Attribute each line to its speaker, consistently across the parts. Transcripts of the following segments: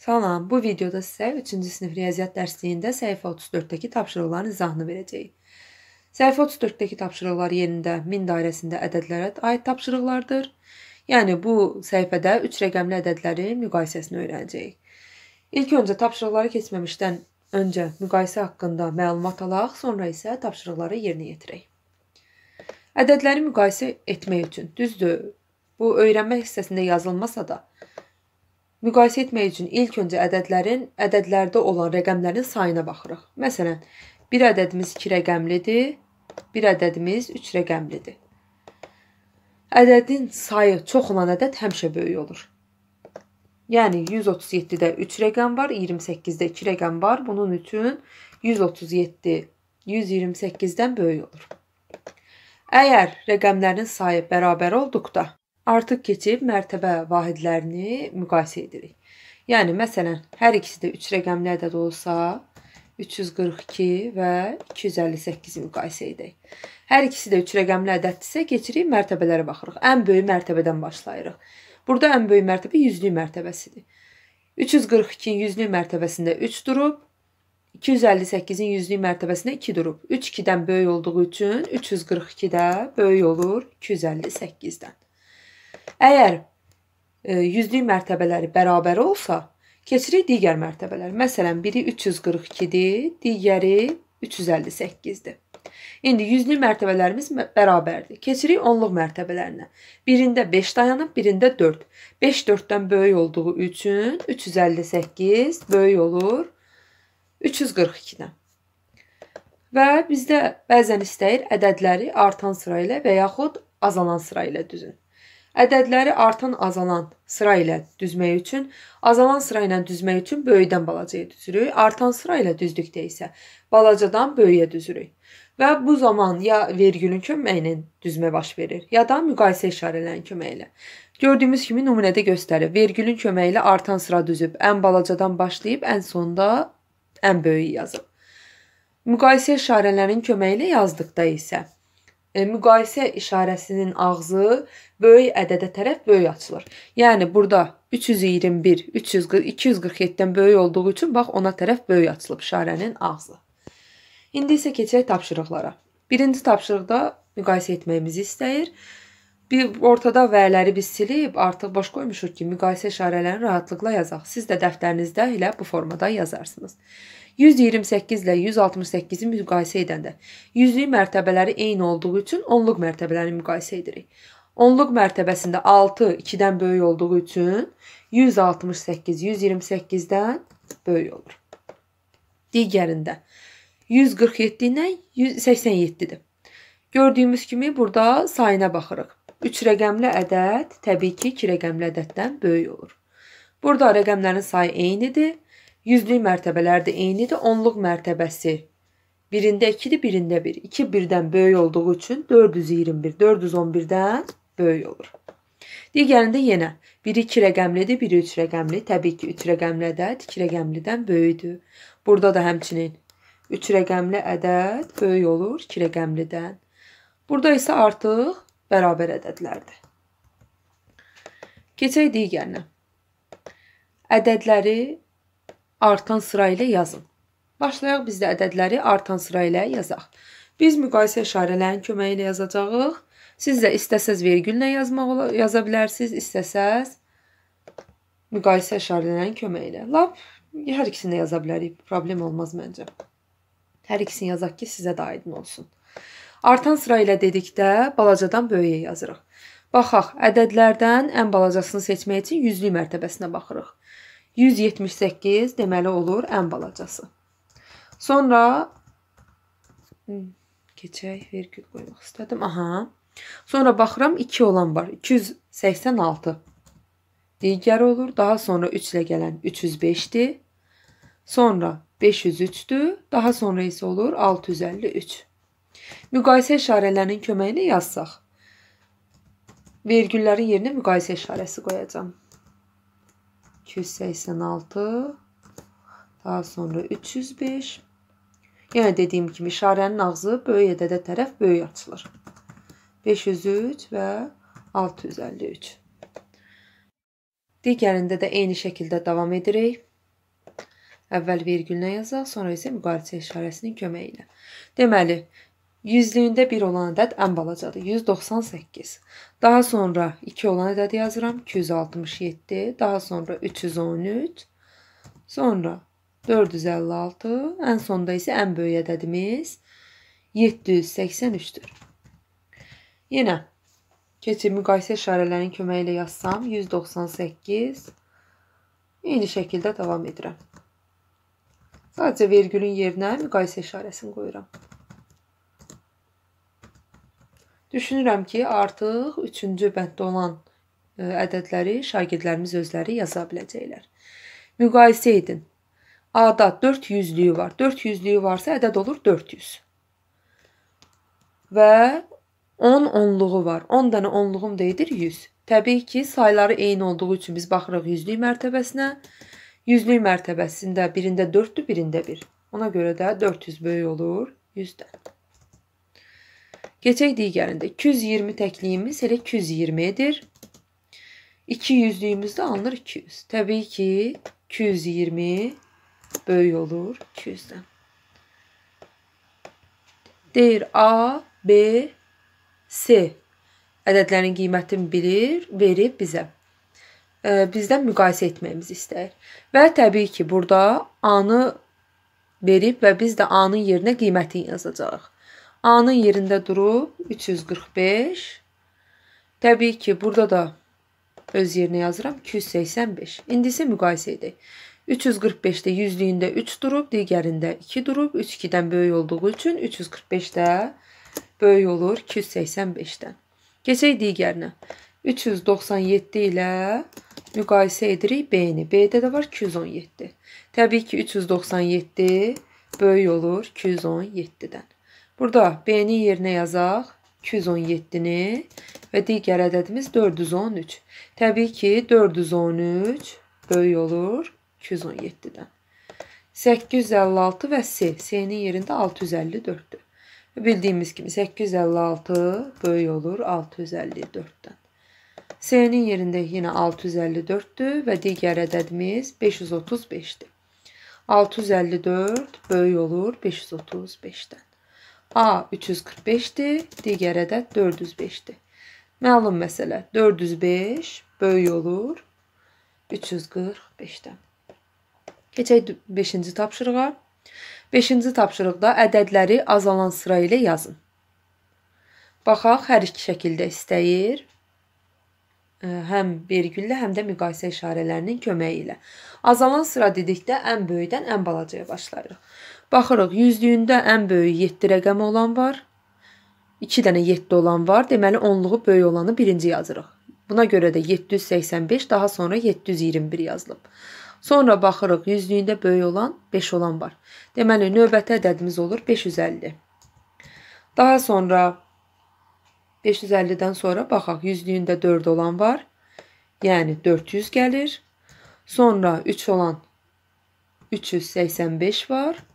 Speaker 1: Salam, bu videoda sizə 3-cü sinif riyaziyyat dərsliyində səhifə 34-dəki tapşırıqların izahını verəcəyik. Səhifə 34-dəki tapşırıqlar yerində min dairəsində ədədlərə aid tapşırıqlardır. Yəni bu səhifədə 3 rəqəmli ədədlərin müqayisəsini öyrənəcəyik. İlk öncə tapşırıqları keçməmişdən öncə müqayisə haqqında məlumat alaq, sonra isə tapşırıqları yerinə yetirək. Ədədləri müqayisə etmək üçün, düzdür, bu öyrənmə hissəsində yazılmasa da, Müqayisə etmək üçün ilk öncə ədədlərin, ədədlərdə olan rəqəmlərin sayına baxırıq. Məsələn, bir ədədimiz 2 rəqəmlidir, bir ədədimiz 3 rəqəmlidir. Ədədin sayı çox olan ədəd həmişə böyük olur. Yəni 137-də 3 rəqəm var, 28-də 2 rəqəm var. Bunun üçün 137 128-dən böyük olur. Əgər rəqəmlərin sayı bərabər olduqda artıq keçib mərtəbə vahidlərini müqayisə edirik. Yəni məsələn, hər ikisi də 3 rəqəmli ədəd olsa, 342 və 258 müqayisə edək. Hər ikisi də 3 rəqəmli ədəddirsə, keçirik mərtəbələrə baxırıq. Ən böyük mərtəbədən başlayırıq. Burada ən böyük mərtəbə yüzlük mərtəbəsidir. 342-nin yüzlük mərtəbəsində 3 durub, 258-in yüzlük mərtəbəsində 2 durub. 3 2-dən böyük olduğu üçün 342-də böyük olur 258-dən. Əgər e, yüzlük mərtəbələri bərabər olsa, keçirik digər mərtəbələr. Məsələn, biri 342-dir, digəri 358-dir. İndi yüzlük mərtəbələrimiz bərabərdir. Keçirik onluq mərtəbələrinə. Birində 5 dayanıb, birində 4. 5 4-dən böyük olduğu üçün 358 böyük olur 342-dən. Və bizdə bəzən istəyir ədədləri artan sıra ilə və yaxud azalan sıra ilə düzün. Ədədləri artan azalan sıra ilə düzmək üçün, azalan sıra ilə düzmək üçün böyükdən balacaya düzürük, artan sıra ilə düzdükdə isə balacadan böyüyə düzürük. Və bu zaman ya vergülün köməyi ilə düzmə baş verir, ya da müqayisə işarələrinin köməyi ilə. Gördüyümüz kimi nümunədə göstərir. Vergülün köməyi ilə artan sıra düzüb, ən balacadan başlayıb ən sonda ən böyüyü yazıb. Müqayisə işarələrinin köməyi ilə yazdıqda isə e, müqayisə işarəsinin ağzı böyük ədədə tərəf böyük açılır. Yəni burada 321, 340, 247-dən böyük olduğu üçün bax ona tərəf böyük açılıb işarənin ağzı. İndi isə keçək tapşırıqlara. Birinci tapşırıqda müqayisə etməyimizi istəyir. Bir ortada vələri biz silib artıq boş qoymuşuq ki, müqayisə işarələrini rahatlıqla yazaq. Siz də dəftərinizdə elə bu formada yazarsınız. 128 ilə 168-i müqayisə edəndə yüzlük mərtəbələri eyni olduğu üçün onluq mərtəbələrini müqayisə edirik. Onluq mərtəbəsində 6 2-dən böyük olduğu üçün 168 128-dən böyük olur. Digərində 147 ilə 187-dir. Gördüyümüz kimi burada sayına baxırıq. 3 rəqəmli ədəd təbii ki, 2 rəqəmli ədəddən böyük olur. Burada rəqəmlərin sayı eynidir. Yüzlük mərtəbələrdə eynidir, onluq mərtəbəsi birində 2-dir, birində 1. 2 birdən böyük olduğu üçün 421, 411-dən böyük olur. Digərində yenə biri 2 rəqəmlidir, biri 3 rəqəmli. Təbii ki, 3 rəqəmli ədəd 2 rəqəmlidən böyükdür. Burada da həmçinin 3 rəqəmli ədəd böyük olur 2 rəqəmlidən. Burada isə artıq bərabər ədədlərdir. Keçək digərinə. Ədədləri artan sıra ilə yazın. Başlayaq biz də ədədləri artan sıra ilə yazaq. Biz müqayisə işarələrinin köməyi ilə yazacağıq. Siz də istəsəz vergüllə yazmaq yaza bilərsiniz, istəsəz müqayisə işarələrinin köməyi ilə. Lap hər ikisini də yaza bilərik. Problem olmaz məncə. Hər ikisini yazaq ki, sizə də aydın olsun. Artan sıra ilə dedikdə balacadan böyüyə yazırıq. Baxaq, ədədlərdən ən balacasını seçmək üçün yüzlük mərtəbəsinə baxırıq. 178 deməli olur ən balacası. Sonra keçək, vergül qoymaq istədim. Aha. Sonra baxıram 2 olan var. 286. Digəri olur. Daha sonra 3 ilə gələn 305-dir. Sonra 503-dür. Daha sonra isə olur 653. Müqayisə işarələrinin köməyini yazsaq. Vergüllərin yerinə müqayisə işarəsi qoyacağam. 286 daha sonra 305 Yenə dediyim kimi işarənin ağzı böyük ədədə tərəf böyük açılır. 503 və 653. Digərində də eyni şəkildə davam edirik. Əvvəl vergülünə yazaq, sonra isə müqayisə işarəsinin köməyi ilə. Deməli, Yüzlüyündə 1 olan ədəd ən balacadır. 198. Daha sonra 2 olan ədədi yazıram. 267. Daha sonra 313. Sonra 456. Ən sonda isə ən böyük ədədimiz 783-dür. Yenə keçib müqayisə işarələrinin köməyi ilə yazsam 198. Eyni şəkildə davam edirəm. Sadəcə vergülün yerinə müqayisə işarəsini qoyuram. Düşünürəm ki, artıq 3-cü bənddə olan e, ədədləri şagirdlərimiz özləri yaza biləcəklər. Müqayisə edin. A-da 4 yüzlüyü var. 4 yüzlüyü varsa ədəd olur 400. Və 10 onluğu var. 10 dənə onluğum da edir 100. Təbii ki, sayları eyni olduğu üçün biz baxırıq yüzlük mərtəbəsinə. Yüzlük mərtəbəsində birində 4-dür, birində 1. Ona görə də 400 böyük olur 100-dən. Keçək digərində 220 təkliyimiz elə 220-dir. 200-lüyümüzdə alınır 200. Təbii ki, 220 böyük olur 200-dən. Deyir A, B, C. Ədədlərin qiymətini bilir, verib bizə. Bizdən müqayisə etməyimizi istəyir. Və təbii ki, burada A-nı verib və biz də A-nın yerinə qiyməti yazacağıq. A-nın yerində durub 345. Təbii ki, burada da öz yerinə yazıram 285. İndi isə müqayisə edək. 345-də yüzlüyündə 3 durub, digərində 2 durub. 3 2-dən böyük olduğu üçün 345-də böyük olur 285-dən. Keçək digərinə. 397 ilə müqayisə edirik B-ni. B-də də var 217. Təbii ki, 397 böyük olur 217-dən. Burada B-nin yerinə yazaq 217-ni və digər ədədimiz 413. Təbii ki, 413 böyük olur 217-dən. 856 və S. S-nin yerində 654-dür. Bildiyimiz kimi 856 böyük olur 654-dən. S-nin yerində yenə 654-dür və digər ədədimiz 535-dir. 654 böyük olur 535-dən. A 345-dir, digər ədəd 405-dir. Məlum məsələ 405 böyük olur 345-dən. Keçək 5-ci tapşırığa. 5-ci tapşırıqda ədədləri azalan sıra ilə yazın. Baxaq, hər iki şəkildə istəyir. Həm vergüllə, həm də müqayisə işarələrinin köməyi ilə. Azalan sıra dedikdə ən böyükdən ən balacaya başlayırıq. Baxırıq, yüzlüyündə ən böyük 7 rəqəmi olan var. 2 dənə 7 olan var. Deməli, onluğu böyük olanı birinci yazırıq. Buna görə də 785, daha sonra 721 yazılıb. Sonra baxırıq, yüzlüyündə böyük olan 5 olan var. Deməli, növbəti ədədimiz olur 550. Daha sonra 550-dən sonra baxaq, yüzlüyündə 4 olan var. Yəni 400 gəlir. Sonra 3 olan 385 var.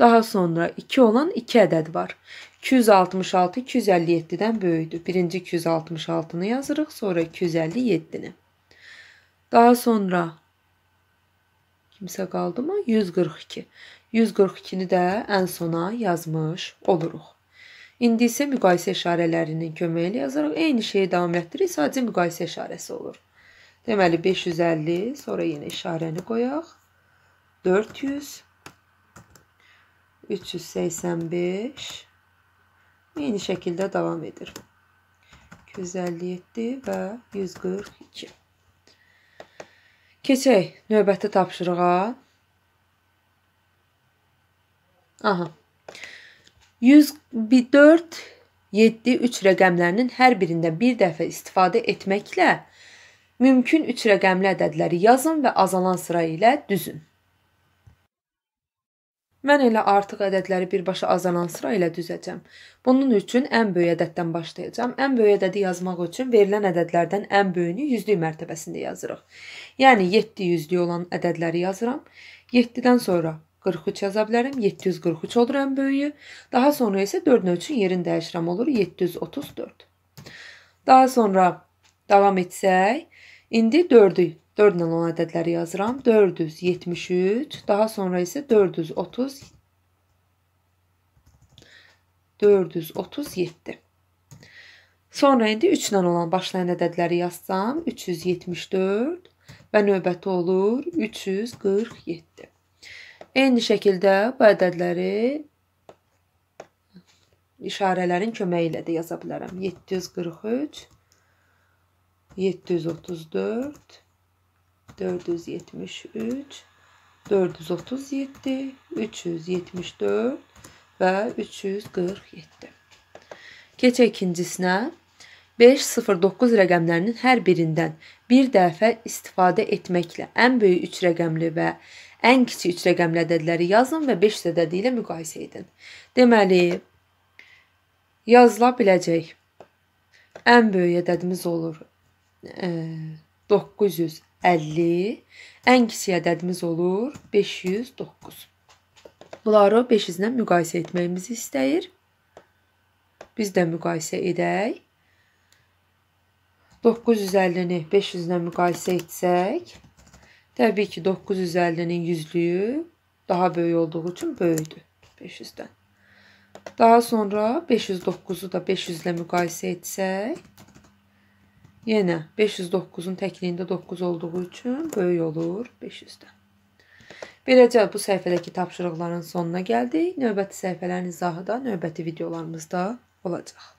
Speaker 1: Daha sonra 2 olan 2 ədəd var. 266 257-dən böyükdür. Birinci 266-nı yazırıq, sonra 257-ni. Daha sonra kimsə qaldı mı? 142. 142-ni də ən sona yazmış oluruq. İndi isə müqayisə işarələrinin köməyi ilə yazaraq eyni şeyi davam etdiririk, sadəcə müqayisə işarəsi olur. Deməli 550, sonra yenə işarəni qoyaq. 400 385 eyni şəkildə davam edir. 257 və 142. Keçək növbəti tapşırığa. Aha. 104 7, 3 rəqəmlərinin hər birində bir dəfə istifadə etməklə mümkün 3 rəqəmli ədədləri yazın və azalan sıra ilə düzün. Mən elə artıq ədədləri birbaşa azalan sıra ilə düzəcəm. Bunun üçün ən böyük ədəddən başlayacağam. Ən böyük ədədi yazmaq üçün verilən ədədlərdən ən böyüyünü yüzlük mərtəbəsində yazırıq. Yəni 7 yüzlük olan ədədləri yazıram. 7-dən sonra 43 yaza bilərəm. 743 olur ən böyüyü. Daha sonra isə 4 üçün yerini dəyişirəm olur 734. Daha sonra davam etsək, indi 4-ü 4 ilə 10 ədədləri yazıram. 473, daha sonra isə 430 437. Sonra indi 3 ilə olan başlayan ədədləri yazsam 374 və növbəti olur 347. Eyni şəkildə bu ədədləri işarələrin köməyi ilə də yaza bilərəm. 743 734 473, 437, 374 və 347. Keçək ikincisinə. 5, 0, 9 rəqəmlərinin hər birindən bir dəfə istifadə etməklə ən böyük 3 rəqəmli və ən kiçik 3 rəqəmli ədədləri yazın və 5 ədədi ilə müqayisə edin. Deməli, yazıla biləcək ən böyük ədədimiz olur. E, 950, ən kiçik ədədimiz olur 509. Bunları 500 ilə müqayisə etməyimizi istəyir. Biz də müqayisə edək. 950-ni 500 ilə müqayisə etsək, təbii ki, 950-nin yüzlüyü daha böyük olduğu üçün böyükdür 500-dən. Daha sonra 509-u da 500 ilə müqayisə etsək, Yenə 509-un təkliyində 9 olduğu üçün böyük olur 500-dən. Beləcə bu səhifədəki tapşırıqların sonuna gəldik. Növbəti səhifələrin izahı da növbəti videolarımızda olacaq.